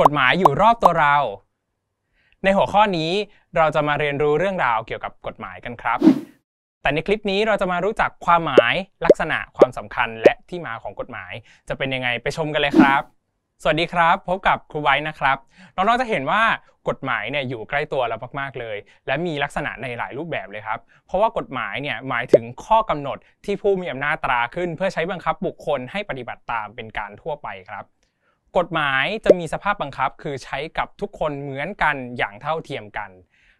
กฎหมายอยู่รอบตัวเรา ในหัวข้อนี้เราจะมาเรียนรู้เรื่องราวเกี่ยวกับกฎหมายกันครับ แต่ในคลิปนี้เราจะมารู้จักความหมาย ลักษณะความสำคัญและที่มาของกฎหมายจะเป็นยังไงไปชมกันเลยครับ สวัสดีครับ พบกับครูไว้นะครับน้องๆจะเห็นว่ากฎหมายเนี่ยอยู่ใกล้ตัวเรามากๆเลย และมีลักษณะในหลายรูปแบบเลยครับ เพราะว่ากฎหมายเนี่ยหมายถึงข้อกำหนดที่ผู้มีอำนาจตราขึ้น เพื่อใช้บังคับบุคคลให้ปฏิบัติตามเป็นการทั่วไปครับกฎหมายจะมีสภาพบังคับคือใช้กับทุกคนเหมือนกันอย่างเท่าเทียมกัน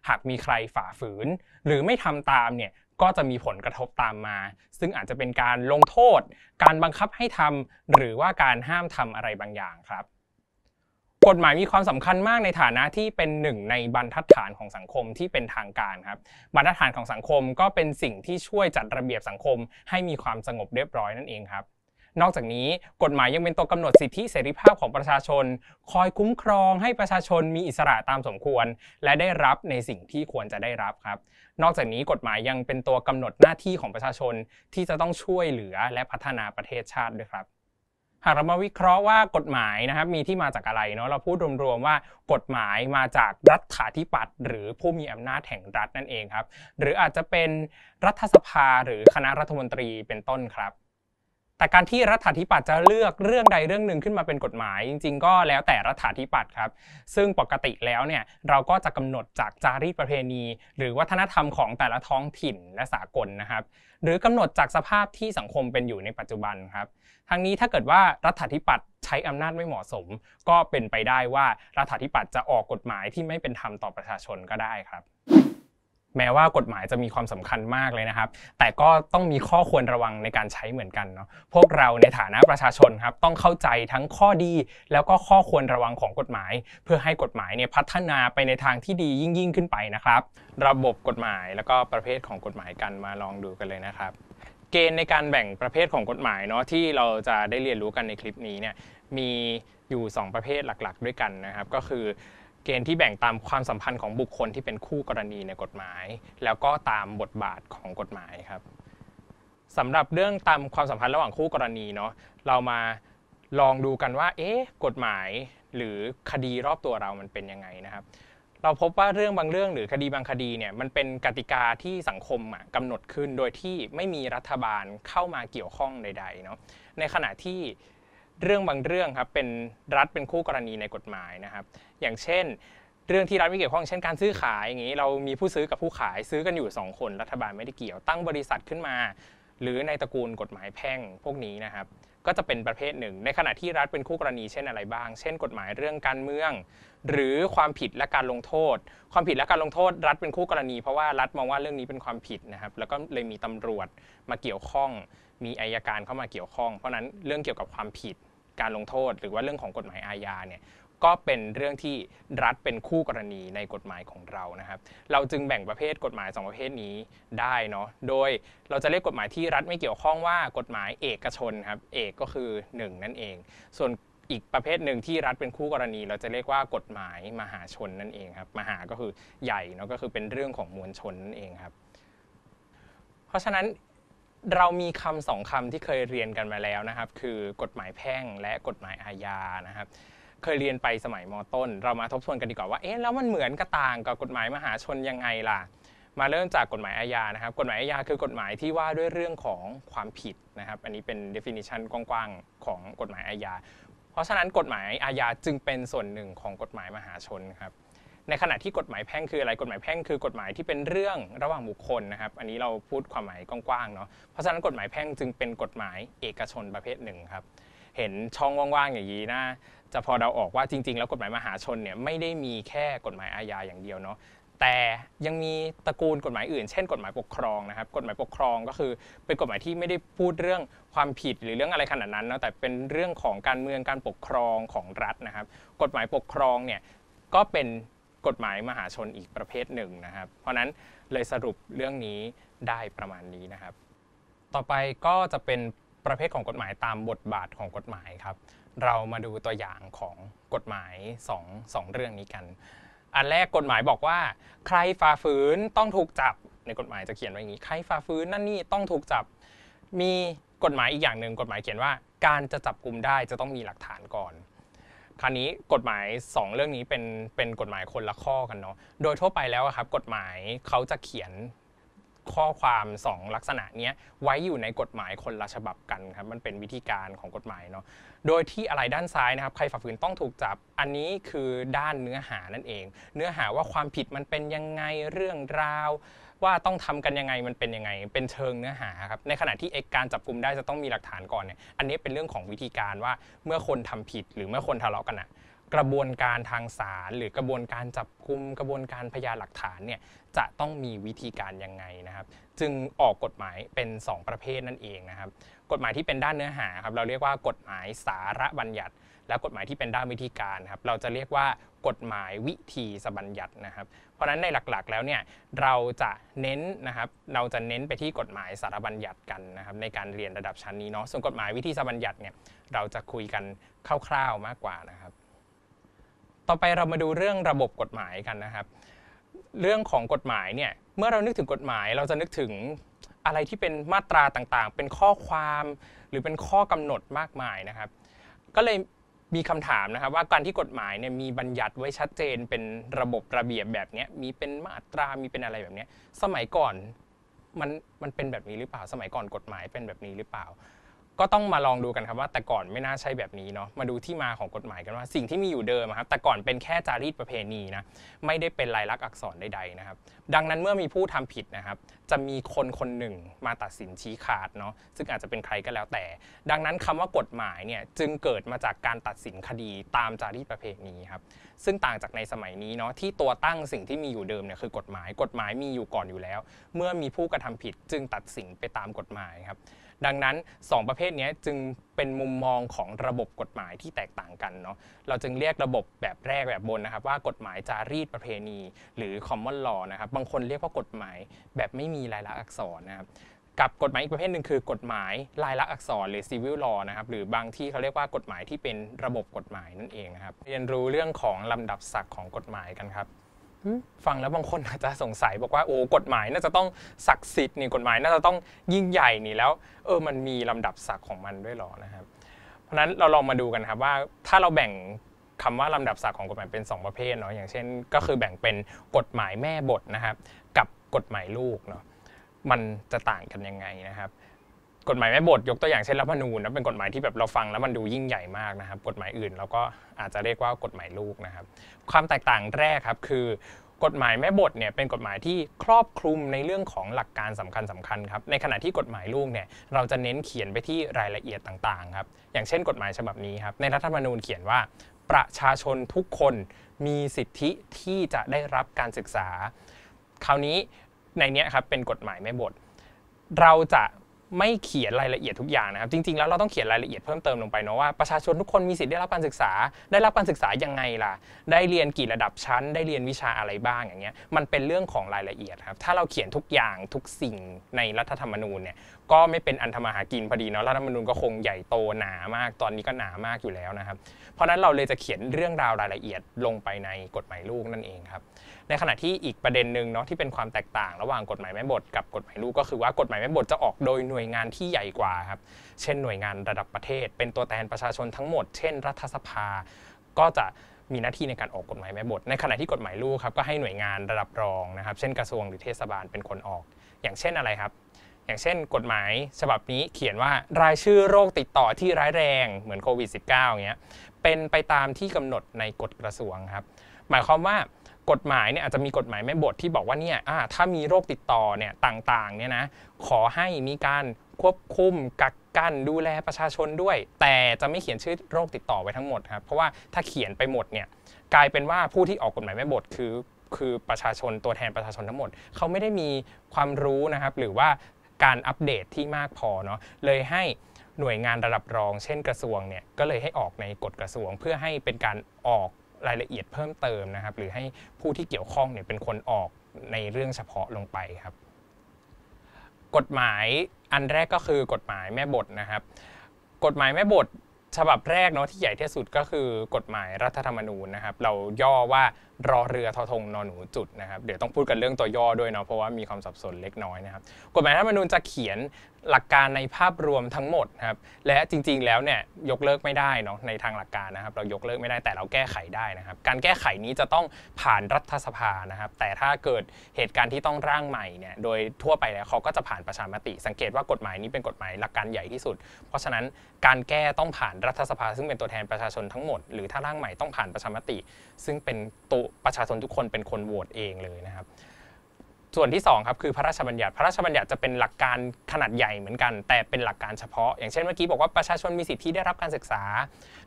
หากมีใครฝ่าฝืน หรือไม่ทำตามเนี่ยก็จะมีผลกระทบตามมา ซึ่งอาจจะเป็นการลงโทษ การบังคับให้ทำหรือว่าการห้ามทำอะไรบางอย่างครับกฎหมายมีความสำคัญมากในฐานะที่เป็นหนึ่งในบรรทัดฐานของสังคมที่เป็นทางการครับบรรทัดฐานของสังคมก็เป็นสิ่งที่ช่วยจัดระเบียบสังคม ให้มีความสงบเรียบร้อยนั่นเองครับนอกจากนี้กฎหมายยังเป็นตัวกำหนดสิทธิเสรีภาพของประชาชน คอยคุ้มครองให้ประชาชนมีอิสระตามสมควร และได้รับในสิ่งที่ควรจะได้รับครับ นอกจากนี้กฎหมายยังเป็นตัวกำหนดหน้าที่ของประชาชนที่จะต้องช่วยเหลือและพัฒนาประเทศชาติด้วยครับ หากเรามาวิเคราะห์ว่ากฎหมายนะครับ มีที่มาจากอะไรเนาะเราพูดรวม ๆ ว่ากฎหมายมาจากรัฐาธิปัตย์หรือผู้มีอำนาจแห่งรัฐนั่นเองครับ หรืออาจจะเป็นรัฐสภาหรือคณะรัฐมนตรีเป็นต้นครับแต่การที่รัฐาธิปัตย์จะเลือกเรื่องใดเรื่องหนึ่งขึ้นมาเป็นกฎหมาย จริง ๆ ก็แล้วแต่รัฐาธิปัตย์ครับ ซึ่งปกติแล้วเนี่ยเราก็จะกำหนดจากจารีตประเพณี หรือวัฒนธรรมของแต่ละท้องถิ่นและสากลนะครับ หรือกำหนดจากสภาพที่สังคมเป็นอยู่ในปัจจุบันครับ ทั้งนี้ถ้าเกิดว่ารัฐาธิปัตย์ใช้อำนาจไม่เหมาะสม ก็เป็นไปได้ว่า รัฐาธิปัตย์จะออกกฎหมายที่ไม่เป็นธรรมต่อประชาชนก็ได้ครับแม้ว่ากฎหมายจะมีความสำคัญมากเลยนะครับ แต่ก็ต้องมีข้อควรระวังในการใช้เหมือนกันเนาะ พวกเราในฐานะประชาชนครับ ต้องเข้าใจทั้งข้อดี แล้วก็ข้อควรระวังของกฎหมาย เพื่อให้กฎหมายเนี่ยพัฒนาไปในทางที่ดียิ่งยิ่งขึ้นไปนะครับ ระบบกฎหมายแล้วก็ประเภทของกฎหมายกันมาลองดูกันเลยนะครับ เกณฑ์ในการแบ่งประเภทของกฎหมายเนาะที่เราจะได้เรียนรู้กันในคลิปนี้เนี่ยมีอยู่ 2 ประเภทหลักๆ ด้วยกันนะครับก็คือเกณฑ์ที่แบ่งตามความสัมพันธ์ของบุคคลที่เป็นคู่กรณีในกฎหมาย แล้วก็ตามบทบาทของกฎหมายครับสำหรับเรื่องตามความสัมพันธ์ระหว่างคู่กรณีเนาะ เรามาลองดูกันว่า เอ๊ะ กฎหมาย หรือคดีรอบตัวเรามันเป็นยังไงนะครับ เราพบว่าเรื่องบางเรื่องหรือคดีบางคดีเนี่ย มันเป็นกติกาที่สังคมกำหนดขึ้นโดยที่ไม่มีรัฐบาลเข้ามาเกี่ยวข้องใดๆ เนาะ ในขณะที่เรื่องบางเรื่องครับ เป็นรัฐเป็นคู่กรณีในกฎหมายนะครับอย่างเช่น เรื่องที่รัฐไม่เกี่ยวข้อง เช่นการซื้อขายอย่างนี้เรามีผู้ซื้อกับผู้ขาย ซื้อกันอยู่2คนรัฐบาลไม่ได้เกี่ยวตั้งบริษัทขึ้นมาหรือในตระกูลกฎหมายแพ่งพวกนี้นะครับ ก็จะเป็นประเภทหนึ่ง ในขณะที่รัฐเป็นคู่กรณีเช่นอะไรบ้าง เช่น กฎหมายเรื่องการเมือง หรือความผิดและการลงโทษ ความผิดและการลงโทษรัฐเป็นคู่กรณีเพราะว่ารัฐมองว่าเรื่องนี้เป็นความผิดนะครับ แล้วก็เลยมีตำรวจมาเกี่ยวข้อง มีอายการเข้ามาเกี่ยวข้อง เพราะนั้นเรื่องเกี่ยวกับความผิดการลงโทษหรือว่าเรื่องของกฎหมายอาญาเนี่ยก็เป็นเรื่องที่รัฐเป็นคู่กรณีในกฎหมายของเรานะครับ เราจึงแบ่งประเภทกฎหมาย2ประเภทนี้ได้เนาะ โดยเราจะเรียกกฎหมายที่รัฐไม่เกี่ยวข้องว่ากฎหมายเอกชนครับ เอกก็คือ 1 นั่นเอง ส่วนอีกประเภทหนึ่งที่รัฐเป็นคู่กรณี เราจะเรียกว่ากฎหมายมหาชนนั่นเองครับ มหาก็คือใหญ่เนาะก็คือเป็นเรื่องของมวลชนนั่นเองครับ เพราะฉะนั้นเรามีคำสองคำที่เคยเรียนกันมาแล้วนะครับ คือกฎหมายแพ่งและกฎหมายอาญานะครับเคยเรียนไปสมัยมต้น เรามาทบทวนกันดีกว่าว่าเอ๊ะแล้วมันเหมือนกระต่างกับกฎหมายมหาชนยังไงล่ะมาเริ่มจากกฎหมายอาญานะครับ กฎหมายอาญาคือกฎหมายที่ว่าด้วยเรื่องของความผิดนะครับ อันนี้เป็น definition กว้างๆของกฎหมายอาญาเพราะฉะนั้นกฎหมายอาญาจึงเป็นส่วนหนึ่งของกฎหมายมหาชนครับในขณะที่กฎหมายแพ่งคืออะไรกฎหมายแพ่งคือกฎหมายที่เป็นเรื่องระหว่างบุคคลนะครับ อันนี้เราพูดความหมายกว้างๆเนาะเพราะฉะนั้นกฎหมายแพ่งจึงเป็นกฎหมายเอกชนประเภทหนึ่งครับเห็นช่องว่างๆอย่างนี้นะจะพอเราออกว่าจริงๆ แล้วกฎหมายมหาชนเนี่ยไม่ได้มีแค่กฎหมายอาญาอย่างเดียวเนาะแต่ยังมีตระกูลกฎหมายอื่นเช่น กฎหมายปกครองนะครับ กฎหมายปกครองก็คือ เป็นกฎหมายที่ไม่ได้พูดเรื่องความผิดหรือเรื่องอะไรขนาดนั้นเนาะแต่เป็นเรื่องของการเมืองการปกครองของรัฐนะครับ กฎหมายปกครองเนี่ยก็เป็นกฎหมายมหาชนอีกประเภทหนึ่งนะครับ เพราะนั้นเลยสรุปเรื่องนี้ได้ประมาณนี้นะครับ ต่อไปก็จะเป็นประเภทของกฎหมายตามบทบาทของกฎหมายครับเรามาดูตัวอย่างของกฎหมาย2อสองเรื่องนี้กัน อันแรกกฎหมายบอกว่า ใครฝ่าฝืนต้องถูกจับในกฎหมายจะเขียนไว้อย่างนี้ ใครฝ่าฝืนนั่นนี่ต้องถูกจับ มีกฎหมายอีกอย่างหนึ่งกฎหมายเขียนว่าการจะจับกลุ่มได้จะต้องมีหลักฐานก่อน คราวนี้กฎหมาย 2 เรื่องนี้เป็นเป็นกฎหมายคนละข้อกันเนาะ โดยทั่วไปแล้วครับ กฎหมายเขาจะเขียนข้อความ 2 ลักษณะนี้ไว้อยู่ในกฎหมายคนละฉบับกันครับมันเป็นวิธีการของกฎหมายเนาะโดยที่อะไรด้านซ้ายนะครับ ใครฝ่าฝืนต้องถูกจับอันนี้คือด้านเนื้อหานั่นเอง เนื้อหาว่าความผิดมันเป็นยังไงเรื่องราว ว่าต้องทำกันยังไงมันเป็นยังไงเป็นเชิงเนื้อหาครับในขณะที่เอกการจับกลุ่มได้จะต้องมีหลักฐานก่อนเนี่ยอันนี้เป็นเรื่องของวิธีการว่าเมื่อคนทำผิดหรือเมื่อคนทะเลาะกันอะกระบวนการทางศาลหรือกระบวนการจับคุม กระบวนการพยานหลักฐานเนี่ยจะต้องมีวิธีการยังไงนะครับ จึงออกกฎหมายเป็น 2 ประเภทนั่นเองนะครับ กฎหมายที่เป็นด้านเนื้อหาครับ เราเรียกว่ากฎหมายสาระบัญญัติ และกฎหมายที่เป็นด้านวิธีการครับ เราจะเรียกว่ากฎหมายวิธีสบัญญัตินะครับ เพราะฉะนั้นในหลักๆ แล้วเนี่ยเราจะเน้นนะครับ เราจะเน้นไปที่กฎหมายสารบัญญัติกันนะครับ ในการเรียนระดับชั้นนี้เนาะส่วนกฎหมายวิธีสบัญญัติเนี่ยเราจะคุยกันคร่าว ๆมากกว่านะครับต่อไปเรามาดูเรื่องระบบกฎหมายกันนะครับ เรื่องของกฎหมายเนี่ยเมื่อเรานึกถึงกฎหมายเราจะนึกถึงอะไรที่เป็นมาตราต่างๆ เป็นข้อความหรือเป็นข้อกำหนดมากมายนะครับ ก็เลยมีคำถามนะครับว่าการที่กฎหมายเนี่ยมีบัญญัติไว้ชัดเจน เป็นระบบระเบียบแบบนี้มีเป็นมาตรามีเป็นอะไรแบบนี้สมัยก่อนมันมันเป็นแบบนี้หรือเปล่า สมัยก่อนกฎหมายเป็นแบบนี้หรือเปล่าก็ต้องมาลองดูกันครับว่าแต่ก่อนไม่น่าใช่แบบนี้เนาะมาดูที่มาของกฎหมายกันว่าสิ่งที่มีอยู่เดิมครับ แต่ก่อนเป็นแค่จารีตประเพณีนะไม่ได้เป็นลายลักษณ์อักษรใดๆนะครับ ดังนั้นเมื่อมีผู้ทำผิดนะครับ จะมีคนคนหนึ่งมาตัดสินชี้ขาดเนาะซึ่งอาจจะเป็นใครก็แล้วแต่ ดังนั้นคำว่ากฎหมายเนี่ยจึงเกิดมาจากการตัดสินคดีตามจารีตประเพณีครับ ซึ่งต่างจากในสมัยนี้เนาะที่ตัวตั้งสิ่งที่มีอยู่เดิมเนี่ยคือกฎหมายกฎหมายมีอยู่ก่อนอยู่แล้ว เมื่อมีผู้กระทำผิด จึงตัดสินไปตามกฎหมายครับดังนั้น 2 ประเภทนี้จึงเป็นมุมมองของระบบกฎหมายที่แตกต่างกันเนาะ เราจึงเรียกระบบแบบแรกแบบบนนะครับ ว่ากฎหมายจารีตประเพณี หรือ common law นะครับ บางคนเรียกว่ากฎหมายแบบไม่มีลายลักษณ์อักษรนะครับ กับกฎหมายอีกประเภทหนึ่งคือกฎหมายลายลักษณ์อักษรหรือ civil law นะครับหรือบางที่เขาเรียกว่ากฎหมายที่เป็นระบบกฎหมายนั่นเองนะครับ เรียนรู้เรื่องของลำดับศักดิ์ของกฎหมายกันครับฟังแล้วบางคนอาจจะสงสัยบอกว่าโอ้กฎหมายน่าจะต้องศักดิ์สิทธิ์นี่กฎหมายน่าจะต้องยิ่งใหญ่นี่แล้วเออมันมีลำดับศักดิ์ของมันด้วยหรอนะครับ เพราะนั้นเราลองมาดูกันครับว่าถ้าเราแบ่งคำว่าลำดับศักดิ์ของกฎหมายเป็น2ประเภทเนาะอย่างเช่น ก็คือแบ่งเป็นกฎหมายแม่บทนะครับ กับกฎหมายลูกเนาะมันจะต่างกันยังไงนะครับกฎหมายแม่บทยกตัวอย่างเช่นรัฐธรรมนูญนะเป็นกฎหมายที่แบบเราฟังแล้วมันดูยิ่งใหญ่มากนะครับ กฎหมายอื่นเราก็อาจจะเรียกว่ากฎหมายลูกนะครับความแตกต่างแรกครับคือกฎหมายแม่บทเนี่ยเป็นกฎหมายที่ครอบคลุมในเรื่องของหลักการสำคัญสำคัญครับ ในขณะที่กฎหมายลูกเนี่ยเราจะเน้นเขียนไปที่รายละเอียดต่างๆครับอย่างเช่น กฎหมายฉบับนี้ครับในรัฐธรรมนูญเขียนว่า ประชาชนทุกคนมีสิทธิที่จะได้รับการศึกษา คราวนี้ในนี้ครับเป็นกฎหมายแม่บท เราจะไม่เขียนรายละเอียดทุกอย่างนะครับ จริงๆแล้วเราต้องเขียนรายละเอียดเพิ่มเติมลงไปเนาะว่าประชาชนทุกคนมีสิทธิ์ได้รับการศึกษา ได้รับการศึกษายังไงล่ะ ได้เรียนกี่ระดับชั้น ได้เรียนวิชาอะไรบ้างอย่างเงี้ยมันเป็นเรื่องของรายละเอียดครับถ้าเราเขียนทุกอย่างทุกสิ่งในรัฐธรรมนูญเนี่ยก็ไม่เป็นอันธรรมหากินพอดีเนาะรัฐธรรมนูญก็คงใหญ่โตหนามาก ตอนนี้ก็หนามากอยู่แล้วนะครับ เพราะนั้นเราเลยจะเขียนเรื่องราวรายละเอียดลงไปในกฎหมายลูกนั่นเองครับในขณะที่อีกประเด็นหนึ่งเนาะที่เป็นความแตกต่างระหว่างกฎหมายแม่บทกับกฎหมายลูกก็คือว่ากฎหมายแม่บทจะออกโดยหน่วยยงานที่ใหญ่กว่าครับ เช่นหน่วยงานระดับประเทศ เป็นตัวแทนประชาชนทั้งหมด เช่น รัฐสภา ก็จะมีหน้าที่ในการออกกฎหมายแม่บท ในขณะที่กฎหมายลูกครับก็ให้หน่วยงานระดับรองนะครับ เช่นกระทรวงหรือเทศบาลเป็นคนออก อย่างเช่นอะไรครับ อย่างเช่นกฎหมายฉบับนี้เขียนว่ารายชื่อโรคติดต่อที่ร้ายแรงเหมือนโควิด -19 เงี้ย เป็นไปตามที่กำหนดในกฎกระทรวงครับ หมายความว่ากฎหมายเนี่ยอาจจะมีกฎหมายแม่บทที่บอกว่าเนี่ยถ้ามีโรคติดต่อเนี่ยต่างๆเนี่ยนะ ขอให้มีการควบคุมกักกันดูแลประชาชนด้วย แต่จะไม่เขียนชื่อโรคติดต่อไว้ทั้งหมดครับ เพราะว่าถ้าเขียนไปหมดเนี่ยกลายเป็นว่าผู้ที่ออกกฎหมายแม่บท คือคือประชาชนตัวแทนประชาชนทั้งหมดเขาไม่ได้มีความรู้นะครับหรือว่าการอัปเดตที่มากพอเนาะ เลยให้หน่วยงานระดับรอง เช่นกระทรวงเนี่ยก็เลยให้ออกในกฎกระทรวง เพื่อให้เป็นการออกรายละเอียดเพิ่มเติมนะครับหรือให้ผู้ที่เกี่ยวข้องเนี่ยเป็นคนออกในเรื่องเฉพาะลงไปครับกฎหมายอันแรกก็คือกฎหมายแม่บทนะครับ กฎหมายแม่บทฉบับแรกเนาะที่ใหญ่ที่สุดก็คือ กฎหมายรัฐธรรมนูญนะครับ เราย่อว่ารอเรือทอทงนอนหนูจุดนะครับเดี๋ยวต้องพูดกันเรื่องตัวย่อด้วยเนาะเพราะว่ามีความสับสนเล็กน้อยนะครับกฎหมายรัฐธรรมนูญจะเขียนหลักการในภาพรวมทั้งหมดครับและจริงๆแล้วเนี่ยยกเลิกไม่ได้เนาะในทางหลักการนะครับ เรายกเลิกไม่ได้แต่เราแก้ไขได้นะครับ การแก้ไขนี้จะต้องผ่านรัฐสภานะครับ แต่ถ้าเกิดเหตุการณ์ที่ต้องร่างใหม่เนี่ยโดยทั่วไปแล้วเขาก็จะผ่านประชามติสังเกตว่ากฎหมายนี้เป็นกฎหมายหลักการใหญ่ที่สุด เพราะฉะนั้นการแก้ต้องผ่านรัฐสภา ซึ่งเป็นตัวแทนประชาชนทั้งหมด หรือถ้าร่างใหม่ต้องผ่านประชามติ ซึ่งเป็นตัวประชาชนทุกคนเป็นคนโหวตเองเลยนะครับส่วนที่2ครับคือพระราชบัญญัติ พระราชบัญญัติจะเป็นหลักการขนาดใหญ่เหมือนกัน แต่เป็นหลักการเฉพาะอย่างเช่นเมื่อกี้บอกว่าประชาชนมีสิทธิได้รับการศึกษา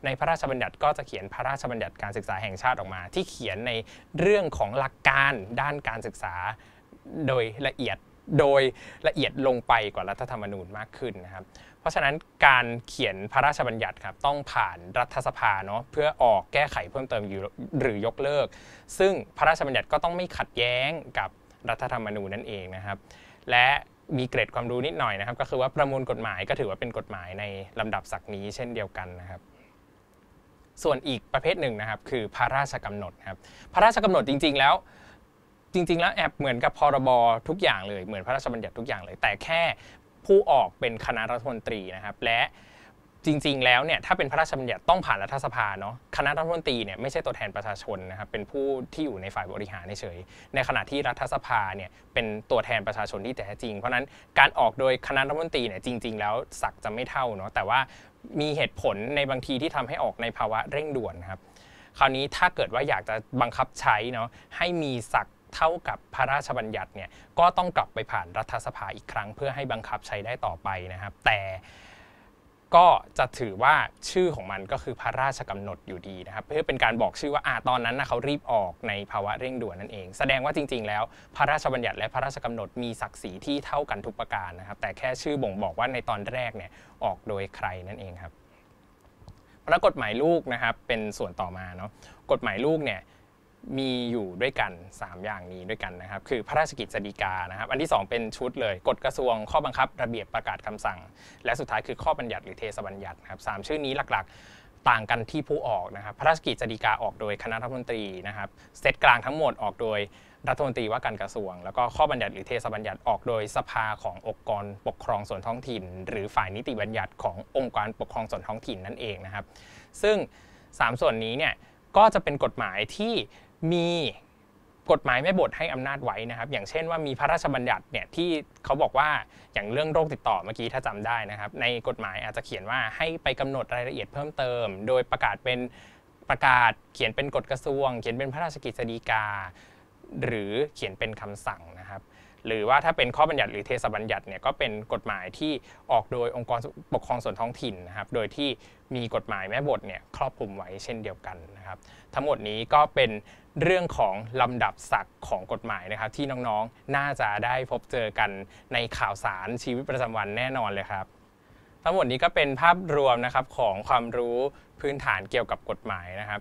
ในพระราชบัญญัติก็จะเขียนพระราชบัญญัติการศึกษาแห่งชาติออกมา ที่เขียนในเรื่องของหลักการด้านการศึกษา โดยละเอียดโดยละเอียดลงไปกว่ารัฐธรรมนูญมากขึ้นนะครับเพราะฉะนั้นการเขียนพระราชบัญญัติครับต้องผ่านรัฐสภาเนาะเพื่อออกแก้ไขเพิ่มเติมหรือยกเลิก ซึ่งพระราชบัญญัติก็ต้องไม่ขัดแย้งกับรัฐธรรมนูญนั่นเองนะครับ และมีเกรดความรู้นิดหน่อยนะครับ ก็คือว่าประมวลกฎหมายก็ถือว่าเป็นกฎหมายในลำดับศักนี้เช่นเดียวกันนะครับ ส่วนอีกประเภทหนึ่งนะครับ คือพระราชกำหนดครับพระราชกำหนดจริงๆแล้วจริงๆแล้วแอบเหมือนกับพรบทุกอย่างเลย เหมือนพระราชบัญญัติทุกอย่างเลย แต่แค่ผู้ออกเป็นคณะรัฐมนตรีนะครับ และจริง ๆ แล้วเนี่ยถ้าเป็นพระราชบัญญัติต้องผ่านรัฐสภาเนาะคณะรัฐมนตรีเนี่ยไม่ใช่ตัวแทนประชาชนนะครับเป็นผู้ที่อยู่ในฝ่ายบริหารเฉยในขณะที่รัฐสภาเนี่ยเป็นตัวแทนประชาชนที่แท้จริง เพราะนั้นการออกโดยคณะรัฐมนตรีเนี่ยจริงๆแล้วสักจะไม่เท่าเนาะแต่ว่ามีเหตุผลในบางทีที่ทำให้ออกในภาวะเร่งด่วนครับคราวนี้ถ้าเกิดว่าอยากจะบังคับใช้เนาะให้มีสักเท่ากับพระราชบัญญัติเนี่ยก็ต้องกลับไปผ่านรัฐสภาอีกครั้งเพื่อให้บังคับใช้ได้ต่อไปนะครับ แต่ก็จะถือว่าชื่อของมันก็คือพระราชกำหนดอยู่ดีนะครับ เพื่อเป็นการบอกชื่อว่าอาตอนนั้นนะเขารีบออกในภาวะเร่งด่วนนั่นเอง แสดงว่าจริง ๆ แล้ว พระราชบัญญัติและพระราชกำหนดมีศักดิ์ศรีที่เท่ากันทุกประการนะครับ แต่แค่ชื่อบ่งบอกว่าในตอนแรกเนี่ยออกโดยใครนั่นเองครับ พระกฎหมายลูกนะครับเป็นส่วนต่อมาเนาะกฎหมายลูกเนี่ยมีอยู่ด้วยกัน 3 อย่างนี้ด้วยกันนะครับ คือพระราชกิจสีกานะครับอันที่ 2 เป็นชุดเลยกฎกระทรวงข้อบังคับระเบียบประกาศคำสั่ง และสุดท้ายคือ ข้อบัญญัติหรือเทศบัญญัติครับสชื่อนี้หลักๆต่างกันที่ผู้ออกนะครับพระราชกิจสีกา ออกโดยคณะรัฐมนตรีนะครับเซตกลางทั้งหมดออกโดยรัฐมนตรีว่าการกระทรวง แล้วก็ข้อบัญญัติหรือเทศบัญญัติออก โดยสภาขององค์กรปกครองส่วนท้องถิ่น หรือฝ่ายนิติบัญญัติขององค์การปกครองส่วนท้องถิ่นนั่นเองนะครับ ซึ่ง 3 ส่วนนี้เนี่ยก็จะเป็นกฎหมายที่มีกฎหมายแม่บทให้อำนาจไว้นะครับ อย่างเช่นว่ามีพระราชบัญญัติเนี่ยที่เขาบอกว่าอย่างเรื่องโรคติดต่อเมื่อกี้ถ้าจำได้นะครับ ในกฎหมายอาจจะเขียนว่าให้ไปกำหนดรายละเอียดเพิ่มเติม โดยประกาศเป็นประกาศเขียนเป็นกฎกระทรวง เขียนเป็นพระราชกิจสีกา หรือเขียนเป็นคำสั่งหรือว่าถ้าเป็นข้อบัญญัติหรือเทศบัญญัติเนี่ยก็เป็นกฎหมายที่ออกโดยองค์กรปกครองส่วนท้องถิ่นนะครับ โดยที่มีกฎหมายแม่บทเนี่ยครอบคลุมไว้เช่นเดียวกันนะครับ ทั้งหมดนี้ก็เป็นเรื่องของลำดับศักดิ์ของกฎหมายนะครับ ที่น้องๆน่าจะได้พบเจอกันในข่าวสารชีวิตประจำวันแน่นอนเลยครับ ทั้งหมดนี้ก็เป็นภาพรวมนะครับของความรู้พื้นฐานเกี่ยวกับกฎหมายนะครับ